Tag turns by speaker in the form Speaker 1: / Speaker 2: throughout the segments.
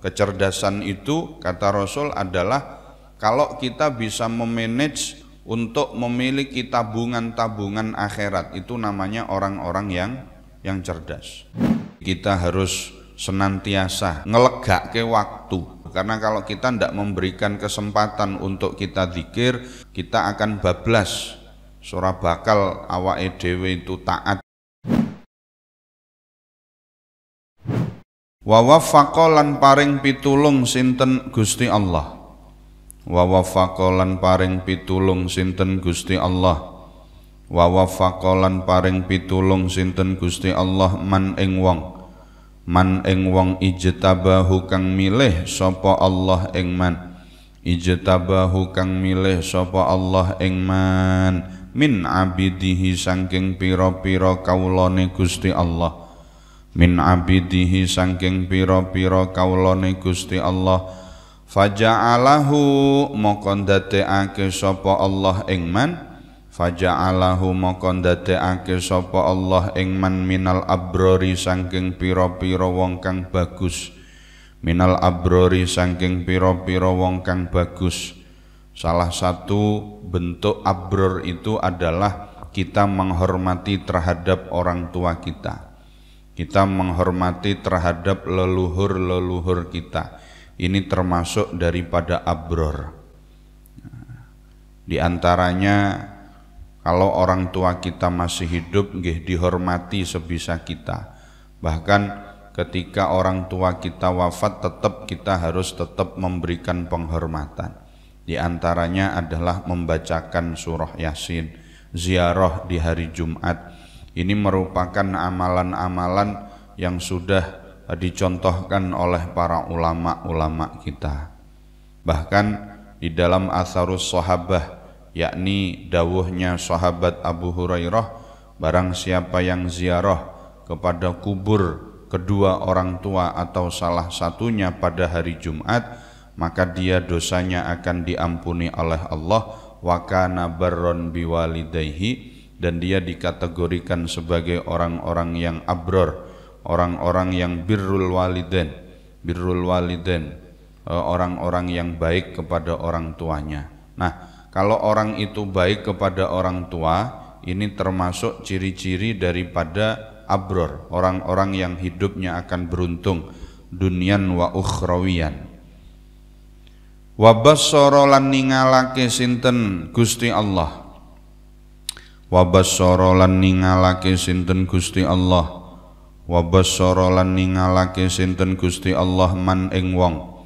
Speaker 1: Kecerdasan itu kata Rasul adalah kalau kita bisa memanage untuk memiliki tabungan-tabungan akhirat itu namanya orang-orang yang yang cerdas. Kita harus senantiasa ngelegak ke waktu karena kalau kita tidak memberikan kesempatan untuk kita zikir kita akan bablas surah bakal awa edw itu taat wawafaqo lan paring pitulung sinten gusti Allah wawafaqo lan paring pitulung sinten gusti Allah wawafaqo lan paring pitulung sinten gusti Allah man ing wong man ing wong ijtabahu kang milih sapa Allah ing man ijtabahu kang milih sapa Allah ing man min abidihi sangking pira-pira kaulane Gusti Allah. min abidihi sangking piro piro kaulone Gusti Allah faja'alahu moko ndadekake sopo Allah ingman faja'alahu moko ndadekake sapa Allah ingman minal abrori sangking piro piro wong kang bagus minal abrori sangking piro piro wong kang bagus salah satu bentuk abror itu adalah kita menghormati terhadap orang tua kita kita menghormati terhadap leluhur-leluhur kita. Ini termasuk daripada abror. Di antaranya kalau orang tua kita masih hidup nggih dihormati sebisa kita. Bahkan ketika orang tua kita wafat tetap kita harus tetap memberikan penghormatan. Di antaranya adalah membacakan surah Yasin, ziarah di hari Jumat, ini merupakan amalan-amalan yang sudah eh, dicontohkan oleh para ulama-ulama kita. Bahkan di dalam asarus sahabah, yakni dawuhnya sahabat Abu Hurairah, barang siapa yang ziarah kepada kubur kedua orang tua atau salah satunya pada hari Jumat, maka dia dosanya akan diampuni oleh Allah wa kana barron biwalidayhi dan dia dikategorikan sebagai orang-orang yang abror, orang-orang yang birrul walidin, birrul waliden, e, orang-orang yang baik kepada orang tuanya. Nah, kalau orang itu baik kepada orang tua, ini termasuk ciri-ciri daripada abror, orang-orang yang hidupnya akan beruntung dunian wa ukhrawiyan. Wabasorolan ningalake sinten Gusti Allah wa basyara lan ningalake sinten Gusti Allah wa basyara lan ningalake sinten Gusti Allah man ing wong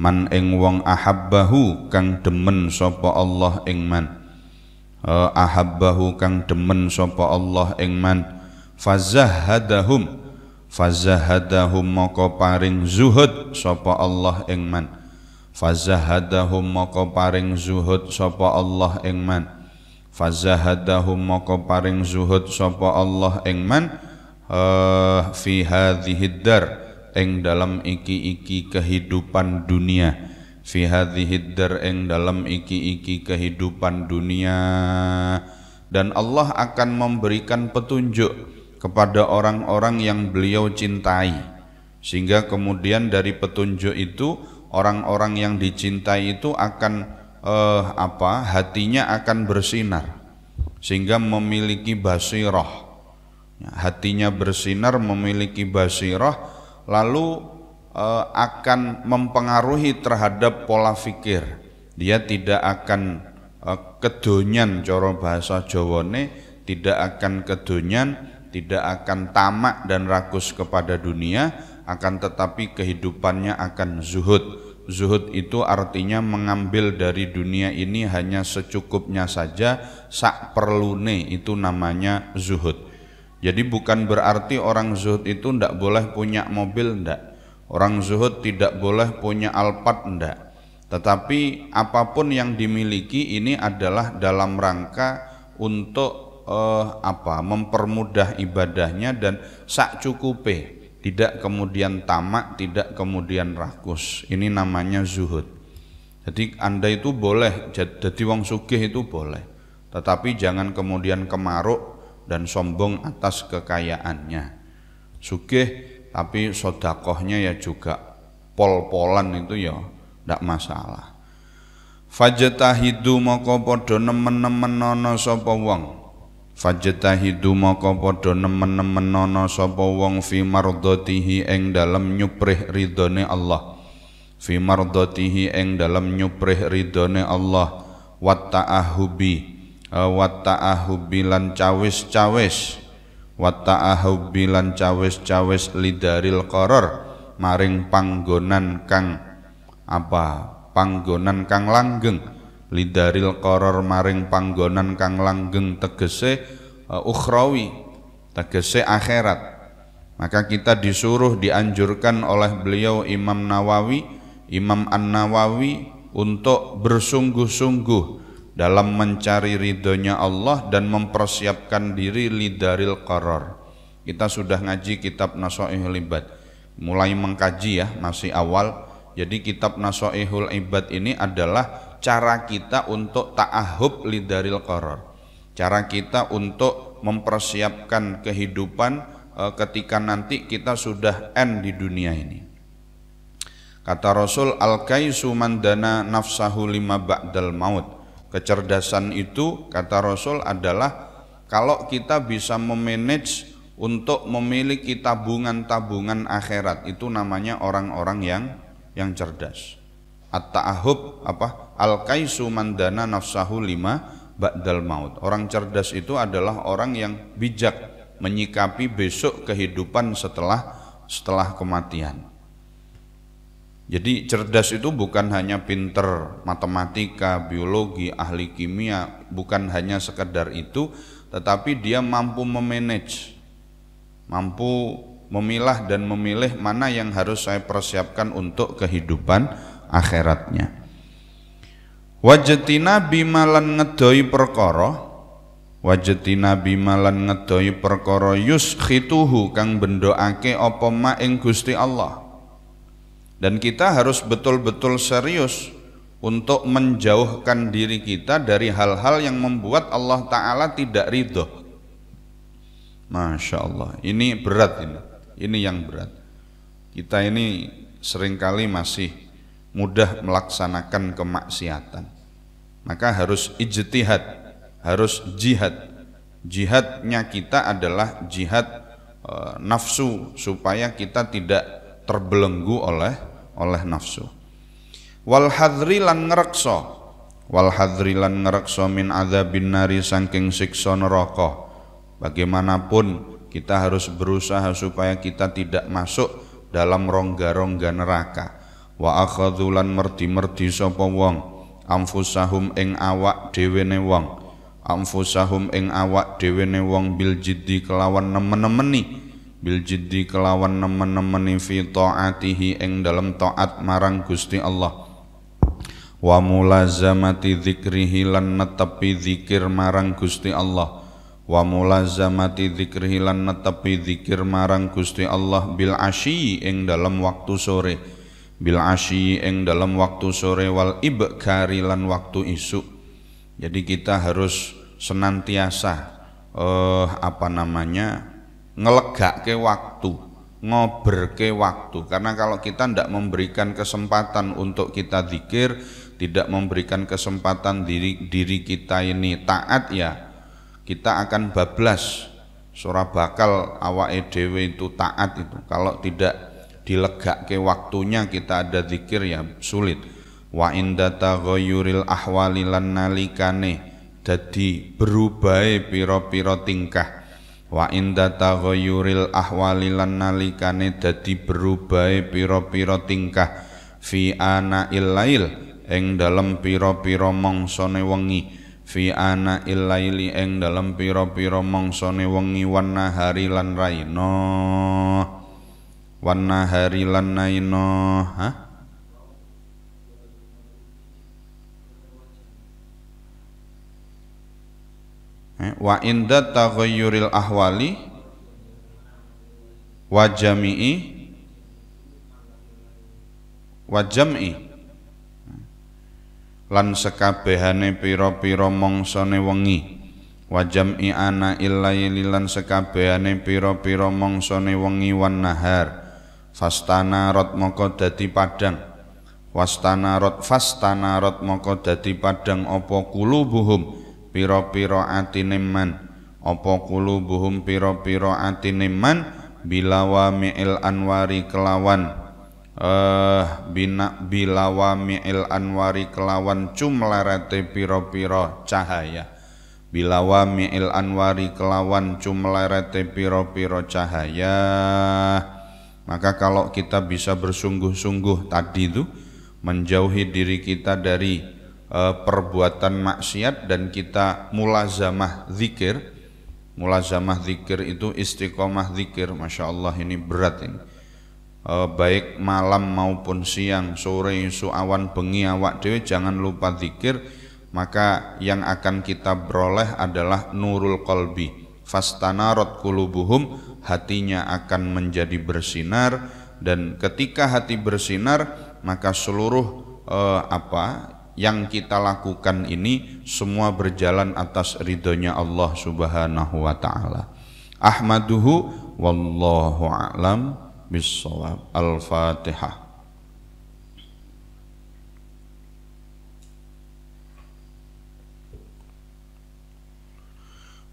Speaker 1: man ing wong ahabbahu kang demen sapa Allah ing man uh, ahabbahu kang demen sapa Allah ing man fazahadahum fazahadahum moko paring zuhud sapa Allah ing man fazahadahum moko paring zuhud sapa Allah ing man fazahadahum moko paring zuhud sapa Allah ing man uh, fi hadhihi dar ing dalam iki-iki kehidupan dunia fi hadhihi dar ing dalam iki-iki kehidupan dunia dan Allah akan memberikan petunjuk kepada orang-orang yang beliau cintai sehingga kemudian dari petunjuk itu orang-orang yang dicintai itu akan eh, apa hatinya akan bersinar sehingga memiliki basiroh ya, hatinya bersinar memiliki basiroh lalu eh, akan mempengaruhi terhadap pola pikir dia tidak akan eh, kedonyan coro bahasa jawone tidak akan kedonyan tidak akan tamak dan rakus kepada dunia akan tetapi kehidupannya akan zuhud Zuhud itu artinya mengambil dari dunia ini hanya secukupnya saja, sak perlune itu namanya zuhud. Jadi bukan berarti orang zuhud itu tidak boleh punya mobil, tidak. Orang zuhud tidak boleh punya alpat, tidak. Tetapi apapun yang dimiliki ini adalah dalam rangka untuk eh, apa mempermudah ibadahnya dan sak cukupe tidak kemudian tamak, tidak kemudian rakus. Ini namanya zuhud. Jadi Anda itu boleh jadi wong sugih itu boleh. Tetapi jangan kemudian kemaruk dan sombong atas kekayaannya. Sugih tapi sodakohnya ya juga pol-polan itu ya tidak masalah. Fajetahidu moko nemen-nemen nono sapa wong fajtahidu maka padha nemen-nemen ana sapa wong fi mardatihi ing dalem nyuprih ridhone Allah fi mardatihi ing dalem nyuprih ridhone Allah wa ta'ahubi e, wa ta'ahubi lan cawis-cawis wa ta'ahubi lan cawis-cawis lidaril qarar maring panggonan kang apa panggonan kang langgeng lidaril koror maring panggonan kang langgeng tegese uh, ukhrawi tegese akhirat maka kita disuruh dianjurkan oleh beliau Imam Nawawi, Imam An-Nawawi untuk bersungguh-sungguh dalam mencari ridhonya Allah dan mempersiapkan diri lidaril koror Kita sudah ngaji kitab Nasoihul Ibad, mulai mengkaji ya, masih awal. Jadi kitab Nasoihul Ibad ini adalah cara kita untuk ta'ahub lidaril koror. Cara kita untuk mempersiapkan kehidupan e, ketika nanti kita sudah end di dunia ini. Kata Rasul al-kaisu mandana nafsahu lima ba'dal maut. Kecerdasan itu kata Rasul adalah kalau kita bisa memanage untuk memiliki tabungan-tabungan akhirat itu namanya orang-orang yang yang cerdas at-ta'ahub apa al-kaisu mandana nafsahu lima ba'dal maut. Orang cerdas itu adalah orang yang bijak menyikapi besok kehidupan setelah setelah kematian. Jadi cerdas itu bukan hanya pinter matematika, biologi, ahli kimia, bukan hanya sekedar itu, tetapi dia mampu memanage, mampu memilah dan memilih mana yang harus saya persiapkan untuk kehidupan akhiratnya wajetina bimalan ngedoi perkara wajetina bimalan ngedoi perkara yuskhituhu kang bendoake apa ma ing Gusti Allah dan kita harus betul-betul serius untuk menjauhkan diri kita dari hal-hal yang membuat Allah Ta'ala tidak ridho Masya Allah, ini berat ini, ini yang berat Kita ini seringkali masih mudah melaksanakan kemaksiatan. Maka harus ijtihad, harus jihad. Jihadnya kita adalah jihad e, nafsu supaya kita tidak terbelenggu oleh oleh nafsu. Wal hadri lan ngrekso. Wal hadri lan min adzabin nari saking siksa neraka. Bagaimanapun kita harus berusaha supaya kita tidak masuk dalam rongga-rongga neraka wa akhadhu lan merdi-merdi sapa wong anfusahum ing awak dhewene wong amfusahum ing awak dhewene wong bil jiddi kelawan nemen-nemeni bil jiddi kelawan nemen-nemeni fi taatihi ing taat marang Gusti Allah wa mulazamati dzikrihi lan netepi dzikir marang Gusti Allah wa mulazamati dzikrihi lan netepi dzikir marang Gusti Allah bil asyi ing dalam waktu sore bil asyi ing dalam waktu sore wal ibkari lan waktu isu jadi kita harus senantiasa eh, apa namanya ngelegak ke waktu ngober ke waktu karena kalau kita tidak memberikan kesempatan untuk kita zikir tidak memberikan kesempatan diri, diri kita ini taat ya kita akan bablas surah bakal awa edw itu taat itu kalau tidak dilegak ke waktunya kita ada zikir ya sulit wa inda taghayyuril ahwali lan nalikane dadi berubahe pira-pira tingkah wa inda taghayyuril ahwali lan nalikane dadi berubahe pira-pira tingkah fi ana illail ing dalem pira-pira mangsane wengi fi ana illaili ing dalem pira-pira mangsane wengi wan nahari lan raina wan hari lan ha? Eh, wa inda taghayyuril ahwali wa jami'i wa jam'i lan sekabehane pira-pira mangsane wengi wa jam'i ana illaili lan sekabehane pira-pira mangsane wengi wan nahar fastana rot moko dadi padang wastana rot fastana rot moko dadi padang opo buhum piro-piro atine man buhum piro piro ati atine man mi'il anwari kelawan eh bina mi'il anwari kelawan cumlerete piro-piro cahaya bilawa mi'il anwari kelawan cumlerete piro-piro cahaya maka kalau kita bisa bersungguh-sungguh tadi itu menjauhi diri kita dari e, perbuatan maksiat dan kita mulazamah zikir. Mulazamah zikir itu istiqomah zikir, masya Allah ini berat ini. E, baik malam maupun siang, sore, suawan, bengi, awak dewi jangan lupa zikir. Maka yang akan kita beroleh adalah nurul kolbi. Fastanarot kulubuhum hatinya akan menjadi bersinar dan ketika hati bersinar maka seluruh eh, apa yang kita lakukan ini semua berjalan atas ridhonya Allah Subhanahu wa taala. Ahmaduhu wallahu a'lam bissawab. Al-Fatihah.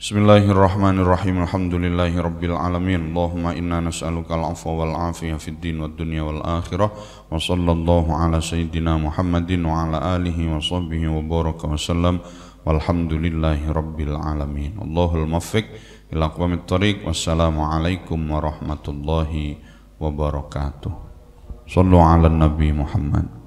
Speaker 1: Bismillahirrahmanirrahim. Alhamdulillahirabbil Allahumma inna nas'aluka al-'afwa wal 'afiyah fid din wad dunya wal akhirah. Wa sallallahu ala sayyidina Muhammadin wa ala alihi wa sahbihi wa baraka wa sallam. Walhamdulillahirabbil alamin. Allahul muwaffiq ila aqwamit thariq. Wassalamualaikum warahmatullahi wabarakatuh. Sallu ala Nabi Muhammad.